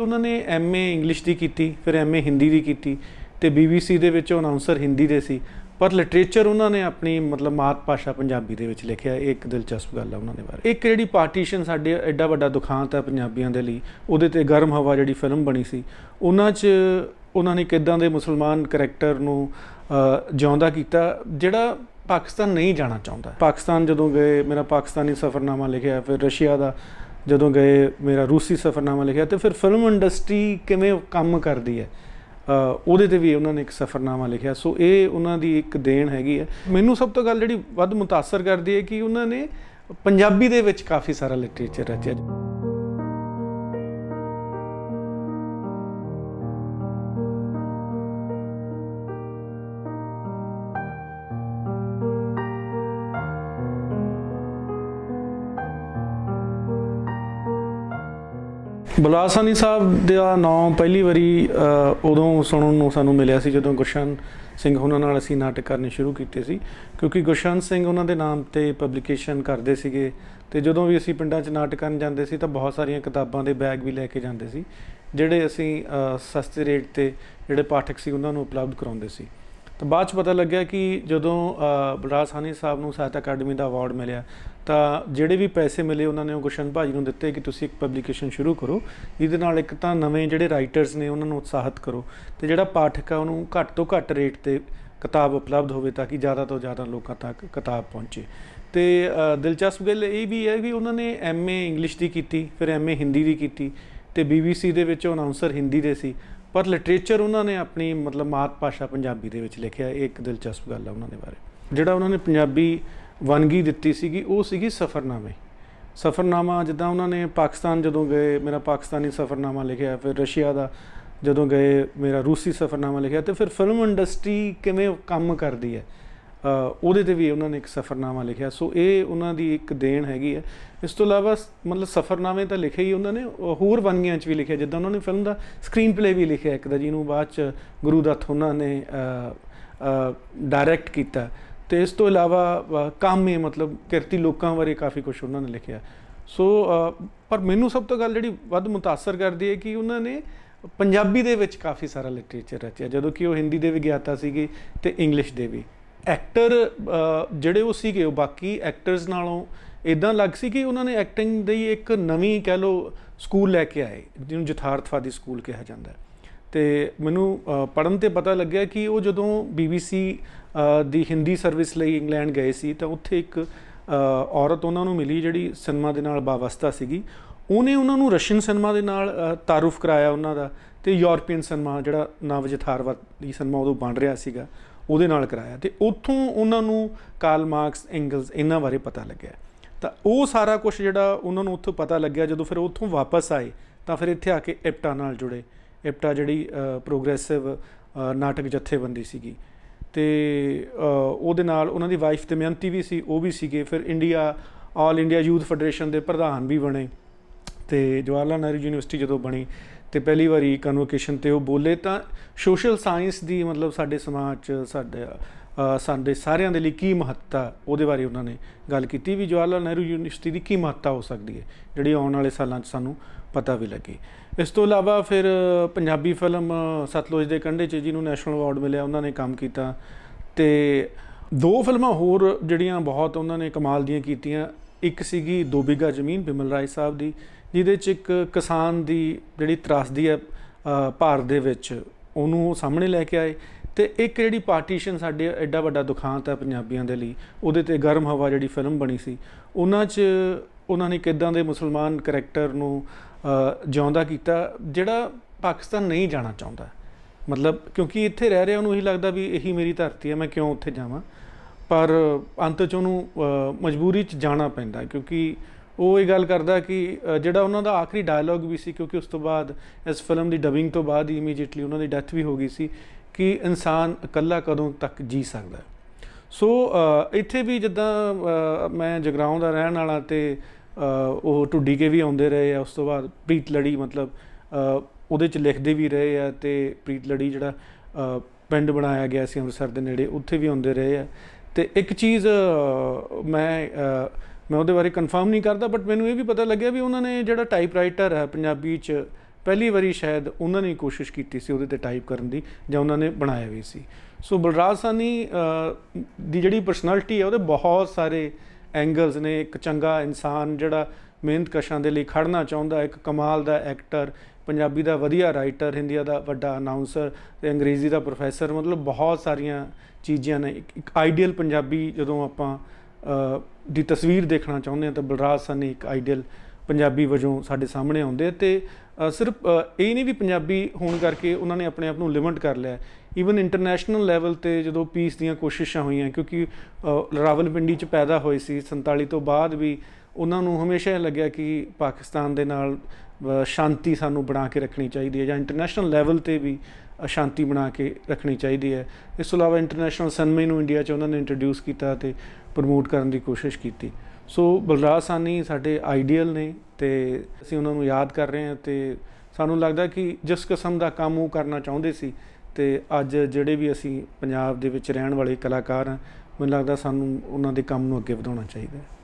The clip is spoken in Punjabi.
ਉਹਨਾਂ ਨੇ ਐਮਏ ਇੰਗਲਿਸ਼ ਦੀ ਕੀਤੀ ਫਿਰ ਐਮਏ ਹਿੰਦੀ ਦੀ ਕੀਤੀ ਤੇ ਬੀਬੀਸੀ ਦੇ ਵਿੱਚ ਅਨਾਉਂਸਰ ਹਿੰਦੀ ਦੇ ਸੀ ਪਰ ਲਿਟਰੇਚਰ ਉਹਨਾਂ ਨੇ ਆਪਣੀ ਮਤਲਬ ਮਾਤ ਭਾਸ਼ਾ ਪੰਜਾਬੀ ਦੇ ਵਿੱਚ ਲਿਖਿਆ ਇਹ ਇੱਕ ਦਿਲਚਸਪ ਗੱਲ ਆ ਉਹਨਾਂ ਦੇ ਬਾਰੇ ਇੱਕ ਜਿਹੜੀ ਪਾਰਟੀਸ਼ਨ ਸਾਡੇ ਐਡਾ ਵੱਡਾ ਦੁਖਾਂਤ ਹੈ ਪੰਜਾਬੀਆਂ ਦੇ ਲਈ ਉਹਦੇ ਤੇ ਗਰਮ ਹਵਾ ਜਿਹੜੀ ਫਿਲਮ ਬਣੀ ਸੀ ਉਹਨਾਂ 'ਚ ਉਹਨਾਂ ਨੇ ਕਿਦਾਂ ਦੇ ਮੁਸਲਮਾਨ ਕੈਰੈਕਟਰ ਨੂੰ ਜਿਉਂਦਾ ਕੀਤਾ ਜਿਹੜਾ ਪਾਕਿਸਤਾਨ ਨਹੀਂ ਜਾਣਾ ਚਾਹੁੰਦਾ ਪਾਕਿਸਤਾਨ ਜਦੋਂ ਗਏ ਮੇਰਾ ਪਾਕਿਸਤਾਨੀ ਸਫਰਨਾਮਾ ਲਿਖਿਆ ਫਿਰ ਰਸ਼ੀਆ ਦਾ ਜਦੋਂ ਗਏ ਮੇਰਾ ਰੂਸੀ ਸਫਰਨਾਮਾ ਲਿਖਿਆ ਤੇ ਫਿਰ ਫਿਲਮ ਇੰਡਸਟਰੀ ਕਿਵੇਂ ਕੰਮ ਕਰਦੀ ਹੈ ਉਹਦੇ ਤੇ ਵੀ ਉਹਨਾਂ ਨੇ ਇੱਕ ਸਫਰਨਾਮਾ ਲਿਖਿਆ ਸੋ ਇਹ ਉਹਨਾਂ ਦੀ ਇੱਕ ਦੇਣ ਹੈਗੀ ਹੈ ਮੈਨੂੰ ਸਭ ਤੋਂ ਗੱਲ ਜਿਹੜੀ ਵੱਧ ਮੁਤਾਸਰ ਕਰਦੀ ਹੈ ਕਿ ਉਹਨਾਂ ਨੇ ਪੰਜਾਬੀ ਦੇ ਵਿੱਚ ਕਾਫੀ ਸਾਰਾ ਲਿਟਰੇਚਰ ਰਚਿਆ ਬਲਾਸਾਨੀ ਸਾਹਿਬ ਦਾ ਨਾਮ ਪਹਿਲੀ ਵਾਰੀ ਉਦੋਂ ਸੁਣਨ ਨੂੰ ਸਾਨੂੰ ਮਿਲਿਆ ਸੀ ਜਦੋਂ ਗੁਰਸ਼ਨ ਸਿੰਘ ਉਹਨਾਂ ਨਾਲ ਅਸੀਂ ਨਾਟਕ ਕਰਨੇ ਸ਼ੁਰੂ ਕੀਤੇ ਸੀ ਕਿਉਂਕਿ ਗੁਰਸ਼ਨ ਸਿੰਘ ਉਹਨਾਂ ਦੇ ਨਾਮ ਤੇ ਪਬਲਿਕੇਸ਼ਨ ਕਰਦੇ ਸੀਗੇ ਤੇ ਜਦੋਂ ਵੀ ਅਸੀਂ ਪਿੰਡਾਂ 'ਚ ਨਾਟਕ ਕਰਨ ਜਾਂਦੇ ਸੀ ਤਾਂ ਬਹੁਤ ਸਾਰੀਆਂ ਕਿਤਾਬਾਂ ਦੇ ਬੈਗ ਵੀ ਲੈ ਕੇ ਜਾਂਦੇ ਸੀ ਜਿਹੜੇ ਅਸੀਂ ਸਸਤੇ ਰੇਟ ਤੇ ਜਿਹੜੇ ਪਾਠਕ ਸੀ ਉਹਨਾਂ ਨੂੰ ਉਪਲਬਧ ਕਰਾਉਂਦੇ ਸੀ ਤਾਂ ਬਾਅਦ ਚ ਪਤਾ ਲੱਗਿਆ ਕਿ ਜਦੋਂ ਬਲਰਾਜ ਸਾਨੀ ਸਾਹਿਬ ਨੂੰ ਸਾਹਿਤ ਅਕੈਡਮੀ ਦਾ ਅਵਾਰਡ ਮਿਲਿਆ ਤਾਂ ਜਿਹੜੇ ਵੀ ਪੈਸੇ ਮਿਲੇ ਉਹਨਾਂ ਨੇ ਉਹ ਗੁਸ਼ਨ ਭਾਜੀ ਨੂੰ ਦਿੱਤੇ ਕਿ ਤੁਸੀਂ ਇੱਕ ਪਬਲਿਕੇਸ਼ਨ ਸ਼ੁਰੂ ਕਰੋ ਇਹਦੇ ਨਾਲ ਇੱਕ ਤਾਂ ਨਵੇਂ ਜਿਹੜੇ ਰਾਈਟਰਸ ਨੇ ਉਹਨਾਂ ਨੂੰ ਉਤਸ਼ਾਹਿਤ ਕਰੋ ਤੇ ਜਿਹੜਾ ਪਾਠਕ ਆ ਉਹਨੂੰ ਘੱਟ ਤੋਂ ਘੱਟ ਰੇਟ ਤੇ ਕਿਤਾਬ ਉਪਲਬਧ ਹੋਵੇ ਤਾਂ ਕਿ ਜ਼ਿਆਦਾ ਤੋਂ ਜ਼ਿਆਦਾ ਲੋਕਾਂ ਤੱਕ ਕਿਤਾਬ ਪਹੁੰਚੇ ਤੇ ਦਿਲਚਸਪ ਗੱਲ ਇਹ ਵੀ ਹੈ ਕਿ ਉਹਨਾਂ ਨੇ ਐਮਏ ਇੰਗਲਿਸ਼ ਦੀ ਕੀਤੀ ਫਿਰ ਐਮਏ ਹਿੰਦੀ ਦੀ ਕੀਤੀ ਤੇ ਬੀਬੀਸੀ ਦੇ ਵਿੱਚ ਅਨਾਉਂਸਰ ਹਿੰਦੀ ਦੇ ਸੀ ਪਰ ਲਿਟਰੇਚਰ ਉਹਨਾਂ ਨੇ ਆਪਣੀ ਮਤਲਬ ਮਾਤ ਭਾਸ਼ਾ ਪੰਜਾਬੀ ਦੇ ਵਿੱਚ ਲਿਖਿਆ ਇਹ ਇੱਕ ਦਿਲਚਸਪ ਗੱਲ ਆ ਉਹਨਾਂ ਦੇ ਬਾਰੇ ਜਿਹੜਾ ਉਹਨਾਂ ਨੇ ਪੰਜਾਬੀ ਵਨਗੀ ਦਿੱਤੀ ਸੀਗੀ ਉਹ ਸੀਗੀ ਸਫਰਨਾਮੇ ਸਫਰਨਾਮਾ ਜਿੱਦਾਂ ਉਹਨਾਂ ਨੇ ਪਾਕਿਸਤਾਨ ਜਦੋਂ ਗਏ ਮੇਰਾ ਪਾਕਿਸਤਾਨੀ ਸਫਰਨਾਮਾ ਲਿਖਿਆ ਫਿਰ ਰਸ਼ੀਆ ਦਾ ਜਦੋਂ ਗਏ ਮੇਰਾ ਰੂਸੀ ਸਫਰਨਾਮਾ ਲਿਖਿਆ ਤੇ ਫਿਰ ਫਿਲਮ ਇੰਡਸਟਰੀ ਕਿਵੇਂ ਕੰਮ ਕਰਦੀ ਹੈ ਉਹਦੇ ਤੇ ਵੀ ਉਹਨਾਂ ਨੇ ਇੱਕ ਸਫਰਨਾਮਾ ਲਿਖਿਆ ਸੋ ਇਹ ਉਹਨਾਂ ਦੀ ਇੱਕ ਦੇਣ ਹੈਗੀ ਹੈ ਇਸ ਤੋਂ ਇਲਾਵਾ ਮਤਲਬ ਸਫਰਨਾਮੇ ਤਾਂ ਲਿਖੇ ਹੀ ਉਹਨਾਂ ਨੇ ਹੋਰ ਵੰਨਗੀਆਂ 'ਚ ਵੀ ਲਿਖਿਆ ਜਿੱਦਾਂ ਉਹਨਾਂ ਨੇ ਫਿਲਮ ਦਾ ਸਕਰੀਨ ਪਲੇ ਵੀ ਲਿਖਿਆ ਇੱਕ ਦਾ ਜਿਹਨੂੰ ਬਾਅਦ 'ਚ ਗੁਰੂ ਦਾ ਉਹਨਾਂ ਨੇ ਡਾਇਰੈਕਟ ਕੀਤਾ ਤੇ ਇਸ ਤੋਂ ਇਲਾਵਾ ਕਾਮੇ ਮਤਲਬ ਕਿਰਤੀ ਲੋਕਾਂ ਬਾਰੇ ਕਾਫੀ ਕੁਝ ਉਹਨਾਂ ਨੇ ਲਿਖਿਆ ਸੋ ਪਰ ਮੈਨੂੰ ਸਭ ਤੋਂ ਗੱਲ ਜਿਹੜੀ ਵੱਧ ਮੁਤਾਸਰ ਕਰਦੀ ਹੈ ਕਿ ਉਹਨਾਂ ਨੇ ਪੰਜਾਬੀ ਦੇ ਵਿੱਚ ਕਾਫੀ ਸਾਰਾ ਲਿਟਰੇਚਰ ਰਚਿਆ ਜਦੋਂ ਕਿ ਉਹ ਹਿੰਦੀ ਦੇ ਵਿਗਿਆਤਾ ਸੀਗੇ ਤੇ ਇੰਗਲਿਸ਼ ਦੇ ਵੀ ਐਕਟਰ ਜਿਹੜੇ ਉਹ ਸੀਗੇ ਉਹ ਬਾਕੀ ਐਕਟਰਸ ਨਾਲੋਂ ਇਦਾਂ ਲੱਗ ਸੀ ਕਿ ਉਹਨਾਂ ਨੇ ਐਕਟਿੰਗ ਦੀ ਇੱਕ ਨਵੀਂ ਕਹਿ ਲੋ ਸਕੂਲ ਲੈ ਕੇ ਆਏ ਜਿਹਨੂੰ ਜਥਾਰਥਵਾਦੀ ਸਕੂਲ ਕਿਹਾ ਜਾਂਦਾ ਹੈ ਤੇ ਮੈਨੂੰ ਪੜਨ ਤੇ ਪਤਾ ਲੱਗਿਆ ਕਿ ਉਹ ਜਦੋਂ ਬੀਬੀਸੀ ਦੀ ਹਿੰਦੀ ਸਰਵਿਸ ਲਈ ਇੰਗਲੈਂਡ ਗਏ ਸੀ ਤਾਂ ਉੱਥੇ ਇੱਕ ਔਰਤ ਉਹਨਾਂ ਨੂੰ ਮਿਲੀ ਜਿਹੜੀ ਸਿਨੇਮਾ ਦੇ ਨਾਲ ਬਾਵਸਤਾ ਸੀਗੀ ਉਹਨੇ ਉਹਨਾਂ ਨੂੰ ਰਸ਼ੀਅਨ ਸਿਨੇਮਾ ਦੇ ਨਾਲ ਤਾਰੂਫ ਕਰਾਇਆ ਉਹਨਾਂ ਦਾ ਤੇ ਯੂਰੋਪੀਅਨ ਸਿਨੇਮਾ ਜਿਹੜਾ ਨਵ ਜਥਾਰਵਾਦੀ ਸਿਨੇਮਾ ਉਦੋਂ ਬਣ ਰਿਹਾ ਸੀਗਾ ਉਹਦੇ ਨਾਲ ਕਰਾਇਆ ਤੇ ਉੱਥੋਂ ਉਹਨਾਂ ਨੂੰ ਕਾਰਲ ਮਾਰਕਸ ਐਂਗਲਸ ਇਹਨਾਂ ਬਾਰੇ ਪਤਾ ਲੱਗਿਆ ਤਾਂ ਉਹ ਸਾਰਾ ਕੁਝ ਜਿਹੜਾ ਉਹਨਾਂ ਨੂੰ ਉੱਥੋਂ ਪਤਾ ਲੱਗਿਆ ਜਦੋਂ ਫਿਰ ਉੱਥੋਂ ਵਾਪਸ ਆਏ ਤਾਂ ਫਿਰ ਇੱਥੇ ਆ ਕੇ ਐਪਟਾ ਨਾਲ ਜੁੜੇ ਐਪਟਾ ਜਿਹੜੀ ਪ੍ਰੋਗਰੈਸਿਵ ਨਾਟਕ ਜਥੇਬੰਦੀ ਸੀਗੀ ਤੇ ਉਹਦੇ ਨਾਲ ਉਹਨਾਂ ਦੀ ਵਾਈਫ ਤੇ ਮਿਆਂਤੀ ਵੀ ਸੀ ਉਹ ਵੀ ਸੀਗੇ ਫਿਰ India All India Youth Federation ਦੇ ਪ੍ਰਧਾਨ ਵੀ ਬਣੇ ਤੇ ਜਵਾਹਰ ਲਾਲ ਨਹਿਰੂ ਯੂਨੀਵਰਸਿਟੀ ਜਦੋਂ ਬਣੀ ਤੇ ਪਹਿਲੀ ਵਾਰੀ ਕਨਵੋਕੇਸ਼ਨ ਤੇ ਉਹ ਬੋਲੇ ਤਾਂ ਸੋਸ਼ਲ ਸਾਇੰਸ ਦੀ ਮਤਲਬ ਸਾਡੇ ਸਮਾਜ 'ਚ ਸਾਡੇ ਸਾਡੇ ਸਾਰਿਆਂ ਦੇ ਲਈ ਕੀ ਮਹੱਤਤਾ ਉਹਦੇ ਬਾਰੇ ਉਹਨਾਂ ਨੇ ਗੱਲ ਕੀਤੀ ਵੀ ਜਵਾਹਰ ਲਾਲ ਨਹਿਰੂ ਯੂਨੀਵਰਸਿਟੀ ਦੀ ਕੀ ਮਹੱਤਤਾ ਹੋ ਸਕਦੀ ਹੈ ਜਿਹੜੀ ਆਉਣ ਵਾਲੇ ਸਾਲਾਂ 'ਚ ਸਾਨੂੰ ਪਤਾ ਵੀ ਲੱਗੇ ਇਸ ਤੋਂ ਇਲਾਵਾ ਫਿਰ ਪੰਜਾਬੀ ਫਿਲਮ ਸਤਲੋਜ ਦੇ ਕੰਢੇ 'ਚ ਜਿਹਨੂੰ ਨੈਸ਼ਨਲ ਅਵਾਰਡ ਮਿਲਿਆ ਉਹਨਾਂ ਨੇ ਕੰਮ ਕੀਤਾ ਤੇ ਦੋ ਫਿਲਮਾਂ ਹੋਰ ਜਿਹੜੀਆਂ ਬਹੁਤ ਉਹਨਾਂ ਨੇ ਕਮਾਲ ਦੀਆਂ ਕੀਤੀਆਂ ਇੱਕ ਸੀਗੀ 2 ਬਿਗਾ ਜ਼ਮੀਨ ਬਿਮਲ ਰਾਏ ਸਾਹਿਬ ਦੀ ਜਿਹਦੇ 'ਚ ਇੱਕ ਕਿਸਾਨ ਦੀ ਜਿਹੜੀ ਤਰਾਸਦੀ ਹੈ ਭਾਰਤ ਦੇ ਵਿੱਚ ਉਹਨੂੰ ਸਾਹਮਣੇ ਲੈ ਕੇ ਆਏ ਤੇ ਇੱਕ ਜਿਹੜੀ ਪਾਰਟੀਸ਼ਨ ਸਾਡੇ ਐਡਾ ਵੱਡਾ ਦੁਖਾਂਤ ਹੈ ਪੰਜਾਬੀਆਂ ਦੇ ਲਈ ਉਹਦੇ ਤੇ ਗਰਮ ਹਵਾ ਜਿਹੜੀ ਫਿਲਮ ਬਣੀ ਸੀ ਉਹਨਾਂ 'ਚ ਉਹਨਾਂ ਨੇ ਕਿਦਾਂ ਦੇ ਮੁਸਲਮਾਨ ਕੈਰੈਕਟਰ ਨੂੰ ਜਿਉਂਦਾ ਕੀਤਾ ਜਿਹੜਾ ਪਾਕਿਸਤਾਨ ਨਹੀਂ ਜਾਣਾ ਚਾਹੁੰਦਾ ਮਤਲਬ ਕਿਉਂਕਿ ਇੱਥੇ ਰਹਿ ਰਿਹਾ ਉਹਨੂੰ ਇਹੀ ਲੱਗਦਾ ਵੀ ਇਹੀ ਮੇਰੀ ਧਰਤੀ ਹੈ ਮੈਂ ਕਿਉਂ ਉੱਥੇ ਜਾਵਾਂ ਪਰ ਅੰਤ 'ਚ ਉਹਨੂੰ ਮਜਬੂਰੀ 'ਚ ਜਾਣਾ ਪੈਂਦਾ ਕਿਉਂਕਿ ਉਹ ਇਹ ਗੱਲ ਕਰਦਾ ਕਿ ਜਿਹੜਾ ਉਹਨਾਂ ਦਾ ਆਖਰੀ ਡਾਇਲੌਗ ਵੀ ਸੀ ਕਿਉਂਕਿ ਉਸ ਤੋਂ ਬਾਅਦ ਇਸ ਫਿਲਮ ਦੀ ਡਬਿੰਗ ਤੋਂ ਬਾਅਦ ਹੀ ਇਮੀਡੀਏਟਲੀ ਉਹਨਾਂ ਦੀ ਡੈਥ ਵੀ ਹੋ ਗਈ ਸੀ ਕਿ ਇਨਸਾਨ ਇਕੱਲਾ ਕਦੋਂ ਤੱਕ ਜੀ ਸਕਦਾ ਸੋ ਇੱਥੇ ਵੀ ਜਿੱਦਾਂ ਮੈਂ ਜਗਰਾਉਂ ਦਾ ਰਹਿਣ ਵਾਲਾ ਤੇ ਉਹ ਟੁੱਡੀ ਕੇ ਵੀ ਆਉਂਦੇ ਰਹੇ ਆ ਉਸ ਤੋਂ ਬਾਅਦ ਪ੍ਰੀਤ ਲੜੀ ਮਤਲਬ ਉਹਦੇ ਚ ਲਿਖਦੇ ਵੀ ਰਹੇ ਆ ਤੇ ਪ੍ਰੀਤ ਲੜੀ ਜਿਹੜਾ ਪਿੰਡ ਬਣਾਇਆ ਗਿਆ ਸੀ ਅੰਮ੍ਰਿਤਸਰ ਦੇ ਨੇੜੇ ਉੱਥੇ ਵੀ ਆਉਂਦੇ ਰਹੇ ਆ ਤੇ ਇੱਕ ਚੀਜ਼ ਮੈਂ ਮੈਂ ਉਹਦੇ ਬਾਰੇ ਕਨਫਰਮ ਨਹੀਂ ਕਰਦਾ ਬਟ ਮੈਨੂੰ ਇਹ ਵੀ ਪਤਾ ਲੱਗਿਆ ਵੀ ਉਹਨਾਂ ਨੇ ਜਿਹੜਾ ਟਾਈਪਰਾਈਟਰ ਹੈ ਪੰਜਾਬੀ 'ਚ ਪਹਿਲੀ ਵਾਰੀ ਸ਼ਾਇਦ ਉਹਨਾਂ ਨੇ ਕੋਸ਼ਿਸ਼ ਕੀਤੀ ਸੀ ਉਹਦੇ ਤੇ ਟਾਈਪ ਕਰਨ ਦੀ ਜਾਂ ਉਹਨਾਂ ਨੇ ਬਣਾਇਆ ਵੀ ਸੀ ਸੋ ਬਲਰਾਜ ਸਾਨੀ ਦੀ ਜਿਹੜੀ ਪਰਸਨੈਲਿਟੀ ਹੈ ਉਹਦੇ ਬਹੁਤ ਸਾਰੇ ਐਂਗਲਸ ਨੇ ਇੱਕ ਚੰਗਾ ਇਨਸਾਨ ਜਿਹੜਾ ਮਿਹਨਤਕਸ਼ਾਂ ਦੇ ਲਈ ਖੜਨਾ ਚਾਹੁੰਦਾ ਇੱਕ ਕਮਾਲ ਦਾ ਐਕਟਰ ਪੰਜਾਬੀ ਦਾ ਵਧੀਆ ਰਾਈਟਰ ਹਿੰਦੀ ਦਾ ਵੱਡਾ ਅਨਾਉਂਸਰ ਤੇ ਅੰਗਰੇਜ਼ੀ ਦਾ ਪ੍ਰੋਫੈਸਰ ਮਤਲਬ ਬਹੁਤ ਸਾਰੀਆਂ ਚੀਜ਼ਾਂ ਨੇ ਇੱਕ ਆਈਡੀਅਲ ਪੰਜਾਬੀ ਜਦੋਂ ਆਪਾਂ ਦੀ ਤਸਵੀਰ ਦੇਖਣਾ ਚਾਹੁੰਦੇ ਹਾਂ ਤਾਂ ਬਲਰਾਜ ਸਾਨੀ ਇੱਕ ਆਈਡੀਅਲ ਪੰਜਾਬੀ ਵਜੋਂ ਸਾਡੇ ਸਾਹਮਣੇ ਆਉਂਦੇ ਤੇ ਸਿਰਫ ਇਹ ਨਹੀਂ ਵੀ ਪੰਜਾਬੀ ਹੋਣ ਕਰਕੇ ਉਹਨਾਂ ਨੇ ਆਪਣੇ ਆਪ ਨੂੰ ਲਿਮਟ ਕਰ ਲਿਆ ਈਵਨ ਇੰਟਰਨੈਸ਼ਨਲ ਲੈਵਲ ਤੇ ਜਦੋਂ ਪੀਸ ਦੀਆਂ ਕੋਸ਼ਿਸ਼ਾਂ ਹੋਈਆਂ ਕਿਉਂਕਿ ਰਾਵਲਪਿੰਡੀ ਚ ਪੈਦਾ ਹੋਏ ਸੀ 47 ਤੋਂ ਬਾਅਦ ਵੀ ਉਹਨਾਂ ਨੂੰ ਹਮੇਸ਼ਾ ਇਹ ਲੱਗਿਆ ਕਿ ਪਾਕਿਸਤਾਨ ਦੇ ਨਾਲ ਸ਼ਾਂਤੀ ਸਾਨੂੰ ਬਣਾ ਕੇ ਰੱਖਣੀ ਚਾਹੀਦੀ ਹੈ ਜਾਂ ਇੰਟਰਨੈਸ਼ਨਲ ਲੈਵਲ ਤੇ ਵੀ ਸ਼ਾਂਤੀ ਬਣਾ ਕੇ ਰੱਖਣੀ ਚਾਹੀਦੀ ਹੈ ਇਸ ਤੋਂ ਇਲਾਵਾ ਇੰਟਰਨੈਸ਼ਨਲ ਸਨਮਈ ਨੂੰ ਇੰਡੀਆ 'ਚ ਉਹਨਾਂ ਨੇ ਇੰਟਰੋਡਿਊਸ ਕੀਤਾ ਤੇ ਪ੍ਰਮੋਟ ਕਰਨ ਦੀ ਕੋਸ਼ਿਸ਼ ਕੀਤੀ ਸੋ ਬਲਰਾਜ ਸਾਨੀ ਸਾਡੇ ਆਈਡੀਅਲ ਨੇ ਤੇ ਅਸੀਂ ਉਹਨਾਂ ਨੂੰ ਯਾਦ ਕਰ ਰਹੇ ਹਾਂ ਤੇ ਸਾਨੂੰ ਲੱਗਦਾ ਕਿ ਜਿਸ ਕਿਸਮ ਦਾ ਕੰਮ ਉਹ ਕਰਨਾ ਚਾਹੁੰਦੇ ਸੀ ਤੇ ਅੱਜ ਜਿਹੜੇ ਵੀ ਅਸੀਂ ਪੰਜਾਬ ਦੇ ਵਿੱਚ ਰਹਿਣ ਵਾਲੇ ਕਲਾਕਾਰ ਹਾਂ ਮੈਨੂੰ ਲੱਗਦਾ ਸਾਨੂੰ ਉਹਨਾਂ ਦੇ ਕੰਮ ਨੂੰ ਅੱਗੇ ਵਧਾਉਣਾ ਚਾਹੀਦਾ ਹੈ